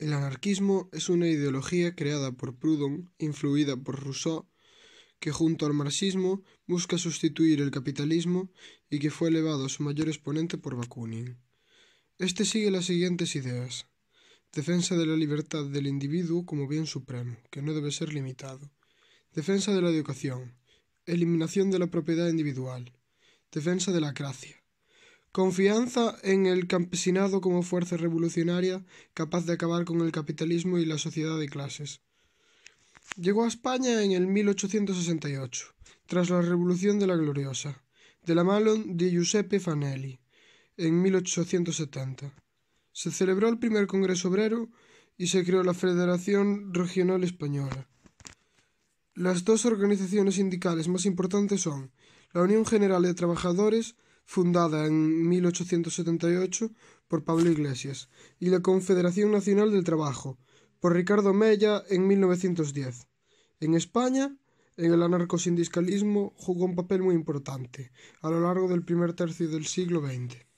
El anarquismo es una ideología creada por Proudhon, influida por Rousseau, que junto al marxismo busca sustituir el capitalismo y que fue elevado a su mayor exponente por Bakunin. Este sigue las siguientes ideas. Defensa de la libertad del individuo como bien supremo, que no debe ser limitado. Defensa de la educación. Eliminación de la propiedad individual. Defensa de la gracia. Confianza en el campesinado como fuerza revolucionaria capaz de acabar con el capitalismo y la sociedad de clases. Llegó a España en el 1868, tras la Revolución de la Gloriosa, de la mano de Giuseppe Fanelli, en 1870. Se celebró el primer Congreso Obrero y se creó la Federación Regional Española. Las dos organizaciones sindicales más importantes son la Unión General de Trabajadores, fundada en 1878 por Pablo Iglesias, y la Confederación Nacional del Trabajo, por Ricardo Mella en 1910. En España, en el anarcosindicalismo jugó un papel muy importante a lo largo del primer tercio del siglo XX.